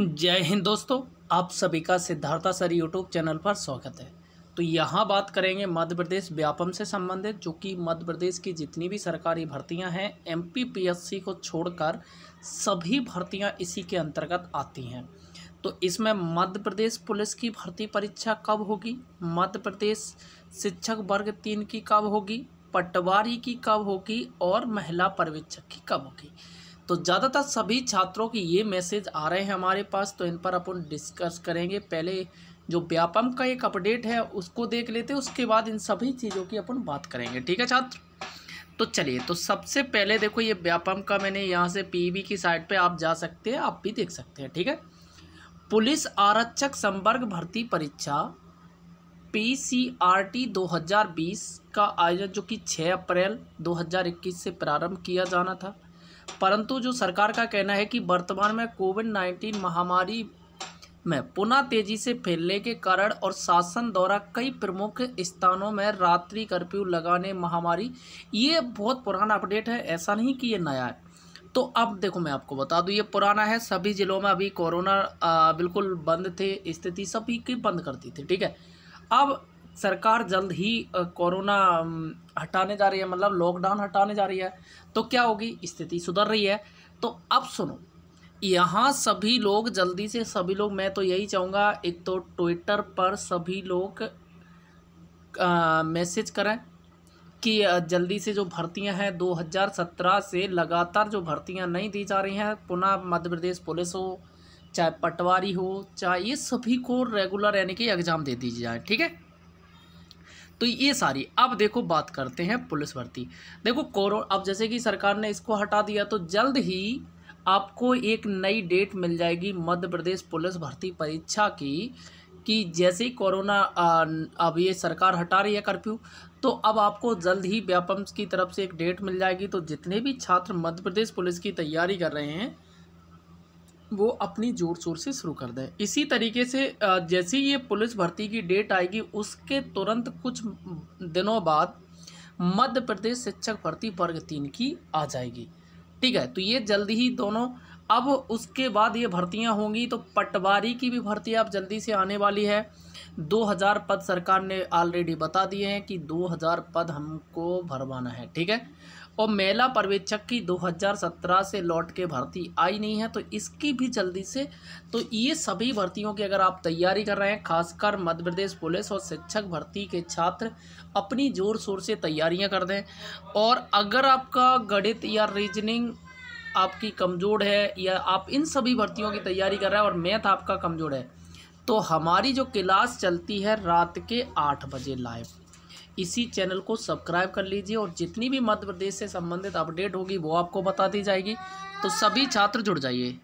जय हिंद दोस्तों आप सभी का सिद्धार्था सर यूट्यूब चैनल पर स्वागत है तो यहाँ बात करेंगे मध्य प्रदेश व्यापम से संबंधित जो कि मध्य प्रदेश की जितनी भी सरकारी भर्तियाँ हैं एमपीपीएससी को छोड़कर सभी भर्तियाँ इसी के अंतर्गत आती हैं तो इसमें मध्य प्रदेश पुलिस की भर्ती परीक्षा कब होगी मध्य प्रदेश शिक्षक वर्ग तीन की कब होगी पटवारी की कब होगी और महिला पर्यवेक्षक की कब होगी तो ज़्यादातर सभी छात्रों के ये मैसेज आ रहे हैं हमारे पास तो इन पर अपन डिस्कस करेंगे पहले जो व्यापम का एक अपडेट है उसको देख लेते हैं उसके बाद इन सभी चीज़ों की अपन बात करेंगे ठीक है छात्र तो चलिए तो सबसे पहले देखो ये व्यापम का मैंने यहाँ से पी e की साइट पर आप जा सकते हैं आप भी देख सकते हैं ठीक है पुलिस आरक्षक संवर्ग भर्ती परीक्षा पी सी आर टी दो हज़ार बीस का आयोजन जो कि छः अप्रैल दो हज़ार इक्कीस से प्रारंभ किया जाना था परंतु जो सरकार का कहना है कि वर्तमान में कोविड नाइन्टीन महामारी में पुनः तेजी से फैलने के कारण और शासन द्वारा कई प्रमुख स्थानों में रात्रि कर्फ्यू लगाने महामारी ये बहुत पुराना अपडेट है ऐसा नहीं कि ये नया है तो अब देखो मैं आपको बता दूँ ये पुराना है सभी ज़िलों में अभी कोरोना बिल्कुल बंद थे स्थिति सभी की बंद कर दी थी ठीक है अब सरकार जल्द ही कोरोना हटाने जा रही है मतलब लॉकडाउन हटाने जा रही है तो क्या होगी स्थिति सुधर रही है तो अब सुनो यहाँ सभी लोग जल्दी से सभी लोग मैं तो यही चाहूँगा एक तो ट्विटर पर सभी लोग मैसेज करें कि जल्दी से जो भर्तियां हैं 2017 से लगातार जो भर्तियां नहीं दी जा रही हैं पुनः मध्य प्रदेश पुलिस हो चाहे पटवारी हो चाहे ये सभी को रेगुलर यानी कि एग्ज़ाम दे दी जाए ठीक है तो ये सारी अब देखो बात करते हैं पुलिस भर्ती देखो कोरो अब जैसे कि सरकार ने इसको हटा दिया तो जल्द ही आपको एक नई डेट मिल जाएगी मध्य प्रदेश पुलिस भर्ती परीक्षा की कि जैसे ही कोरोना अब ये सरकार हटा रही है कर्फ्यू तो अब आपको जल्द ही व्यापम की तरफ से एक डेट मिल जाएगी तो जितने भी छात्र मध्य प्रदेश पुलिस की तैयारी कर रहे हैं वो अपनी जोर शोर से शुरू कर दें इसी तरीके से जैसे ये पुलिस भर्ती की डेट आएगी उसके तुरंत कुछ दिनों बाद मध्य प्रदेश शिक्षक भर्ती वर्ग तीन की आ जाएगी ठीक है तो ये जल्दी ही दोनों अब उसके बाद ये भर्तियां होंगी तो पटवारी की भी भर्ती अब जल्दी से आने वाली है 2000 पद सरकार ने ऑलरेडी बता दिए हैं कि 2000 पद हमको भरवाना है ठीक है और महिला पर्यवेक्षक की 2017 से लौट के भर्ती आई नहीं है तो इसकी भी जल्दी से तो ये सभी भर्तियों की अगर आप तैयारी कर रहे हैं खासकर मध्य प्रदेश पुलिस और शिक्षक भर्ती के छात्र अपनी ज़ोर शोर से तैयारियां कर दें और अगर आपका गणित या रीजनिंग आपकी कमज़ोर है या आप इन सभी भर्तियों की तैयारी कर रहे हैं और मैथ आपका कमज़ोर है तो हमारी जो क्लास चलती है रात के आठ बजे लाइव इसी चैनल को सब्सक्राइब कर लीजिए और जितनी भी मध्य प्रदेश से संबंधित अपडेट होगी वो आपको बता दी जाएगी तो सभी छात्र जुड़ जाइए